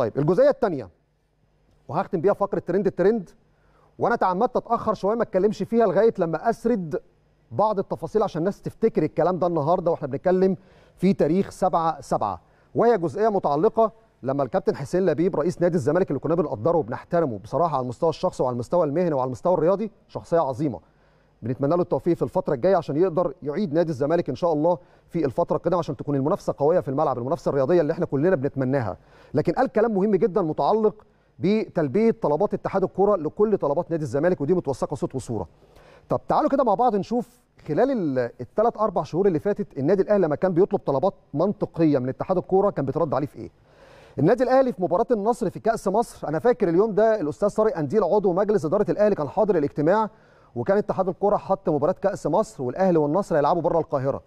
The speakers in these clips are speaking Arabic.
طيب الجزئيه الثانيه وهختم بيها فقره ترند الترند وانا تعمدت اتاخر شويه ما اتكلمش فيها لغايه لما اسرد بعض التفاصيل عشان الناس تفتكر الكلام ده النهارده واحنا بنتكلم في تاريخ 7 7 وهي جزئيه متعلقه لما الكابتن حسين لبيب رئيس نادي الزمالك اللي كنا بنقدره وبنحترمه بصراحه على المستوى الشخصي وعلى المستوى المهني وعلى المستوى الرياضي شخصيه عظيمه بنتمنى له التوفيق في الفتره الجايه عشان يقدر يعيد نادي الزمالك ان شاء الله في الفتره القادمه عشان تكون المنافسه قويه في الملعب المنافسه الرياضيه اللي احنا كلنا بنتمناها لكن قال كلام مهم جدا متعلق بتلبيه طلبات اتحاد الكره لكل طلبات نادي الزمالك ودي متوثقه صوت وصوره طب تعالوا كده مع بعض نشوف خلال الثلاث اربع شهور اللي فاتت النادي الاهلي لما كان بيطلب طلبات منطقيه من اتحاد الكوره كان بيترد عليه في ايه؟ النادي الاهلي في مباراه النصر في كاس مصر انا فاكر اليوم ده الاستاذ طارق انديل عضو مجلس اداره الاهلي كان حاضر الاجتماع وكان اتحاد الكره حط مباراه كاس مصر والاهلي والنصر هيلعبوا بره القاهره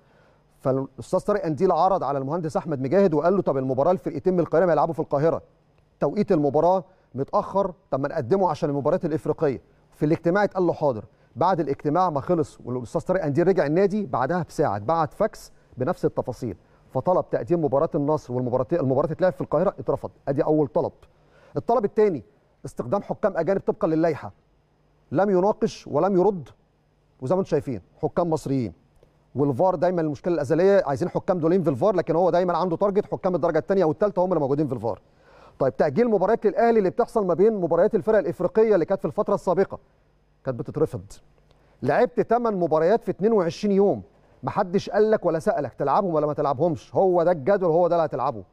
فالاستاذ طارق قنديل عرض على المهندس احمد مجاهد وقال له طب المباراه الفرقتين من القاهره هيلعبوا في القاهره توقيت المباراه متاخر طب ما نقدمه عشان المباريات الافريقيه في الاجتماع اتقال له حاضر بعد الاجتماع ما خلص والاستاذ طارق قنديل رجع النادي بعدها بساعه بعت فاكس بنفس التفاصيل فطلب تقديم مباراه النصر والمباراه المباراه تتلعب في القاهره اترفض ادي اول طلب الطلب الثاني استخدام حكام اجانب طبقا للائحه لم يناقش ولم يرد وزي ما انتم شايفين حكام مصريين والفار دايما المشكله الازليه عايزين حكام دولين في الفار لكن هو دايما عنده تارجت حكام الدرجه الثانيه والثالثه هم اللي موجودين في الفار طيب تاجيل مباريات للاهلي اللي بتحصل ما بين مباريات الفرق الافريقيه اللي كانت في الفتره السابقه كانت بتترفض لعبت 8 مباريات في 22 يوم محدش قال لك ولا سالك تلعبهم ولا ما تلعبهمش هو ده الجدول هو ده اللي هتلعبه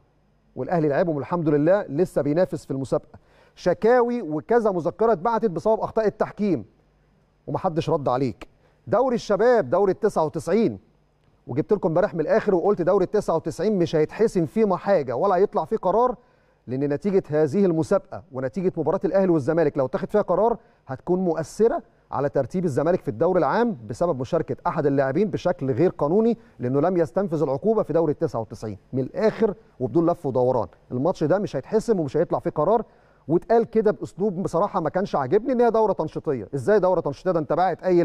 والاهلي لعبهم الحمد لله لسه بينافس في المسابقه شكاوي وكذا مذكره اتبعتت بسبب اخطاء التحكيم ومحدش رد عليك دوري الشباب دوري ال 99 وجبت لكم امبارح من الاخر وقلت دوري ال 99 مش هيتحسم فيه حاجه ولا هيطلع فيه قرار لان نتيجه هذه المسابقه ونتيجه مباراه الاهلي والزمالك لو اتخذ فيها قرار هتكون مؤثره على ترتيب الزمالك في الدوري العام بسبب مشاركه احد اللاعبين بشكل غير قانوني لانه لم يستنفذ العقوبه في دوري ال 99 من الاخر وبدون لف ودوران الماتش ده مش هيتحسم ومش هيطلع فيه قرار واتقال كده باسلوب بصراحه ما كانش عاجبني ان هي دوره تنشيطيه ازاي دوره تنشيطيه ده انت باعت اي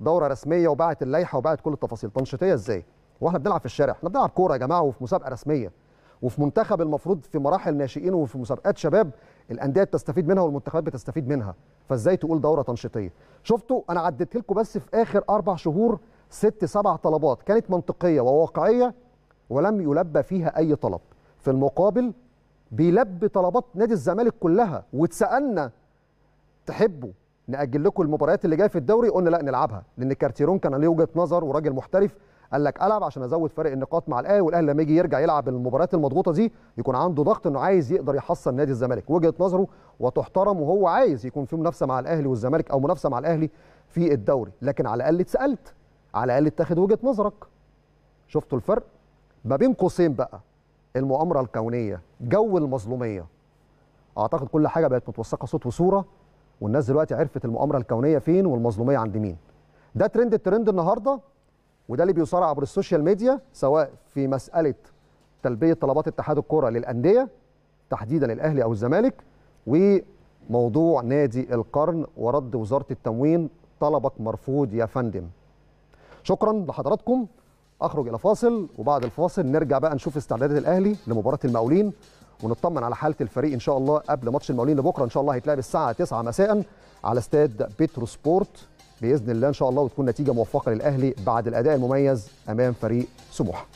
دوره رسميه وباعت اللائحه وباعت كل التفاصيل تنشيطيه ازاي واحنا بنلعب في الشارع احنا بنلعب كوره يا جماعه وفي مسابقه رسميه وفي منتخب المفروض في مراحل ناشئين وفي مسابقات شباب الانديه بتستفيد منها والمنتخبات بتستفيد منها فازاي تقول دوره تنشيطيه شفتوا انا عديت لكم بس في اخر اربع شهور ست سبع طلبات كانت منطقيه وواقعيه ولم يلبى فيها اي طلب في المقابل بيلبي طلبات نادي الزمالك كلها واتسالنا تحبوا ناجل لكم المباريات اللي جايه في الدوري قلنا لا نلعبها لان كارتيرون كان ليه وجهه نظر وراجل محترف قال لك العب عشان ازود فرق النقاط مع الاهلي والاهلي لما يجي يرجع يلعب المباريات المضغوطه دي يكون عنده ضغط انه عايز يقدر يحصل نادي الزمالك وجهه نظره وتحترم وهو عايز يكون في منافسه مع الاهلي والزمالك او منافسه مع الاهلي في الدوري لكن على الاقل اتسالت على الاقل اتاخد وجهه نظرك شفتوا الفرق ما بين قوسين بقى المؤامره الكونيه جو المظلوميه اعتقد كل حاجه بقت متوثقه صوت وصوره والناس دلوقتي عرفت المؤامره الكونيه فين والمظلوميه عند مين ده ترند الترند النهارده وده اللي بيصارع عبر السوشيال ميديا سواء في مساله تلبيه طلبات اتحاد الكره للانديه تحديدا الاهلي او الزمالك وموضوع نادي القرن ورد وزاره التموين طلبك مرفوض يا فندم شكرا لحضراتكم اخرج الى فاصل وبعد الفاصل نرجع بقى نشوف استعدادات الاهلي لمباراه المقاولين ونطمن على حاله الفريق ان شاء الله قبل ماتش المقاولين لبكره ان شاء الله هيتلعب الساعه 9 مساء على استاد بيترو سبورت باذن الله ان شاء الله وتكون نتيجه موفقه للاهلي بعد الاداء المميز امام فريق سموحه